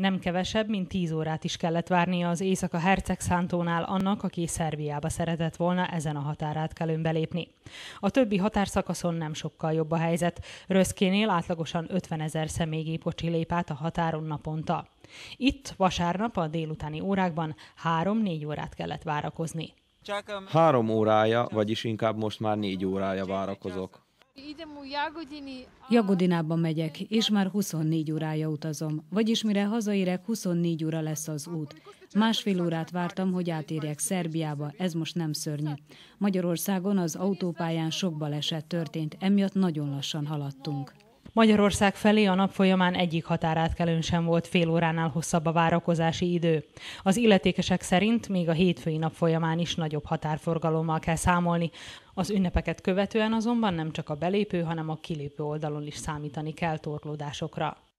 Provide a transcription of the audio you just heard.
Nem kevesebb, mint tíz órát is kellett várnia az éjszaka herceg szántónál annak, aki Szerbiába szeretett volna ezen a határát kellőn belépni. A többi határszakaszon nem sokkal jobb a helyzet. Röszkénél átlagosan 50 ezer személygépkocsi lép át a határon naponta. Itt vasárnap a délutáni órákban 3-4 órát kellett várakozni. Um, Három órája, vagyis inkább most már négy órája várakozok. Jagodinában megyek, és már 24 órája utazom, vagyis mire hazaérek, 24 óra lesz az út. Másfél órát vártam, hogy átérjek Szerbiába, ez most nem szörnyű. Magyarországon az autópályán sok baleset történt, emiatt nagyon lassan haladtunk. Magyarország felé a nap folyamán egyik határátkelőn sem volt fél óránál hosszabb a várakozási idő. Az illetékesek szerint még a hétfői nap folyamán is nagyobb határforgalommal kell számolni. Az ünnepeket követően azonban nem csak a belépő, hanem a kilépő oldalon is számítani kell torlódásokra.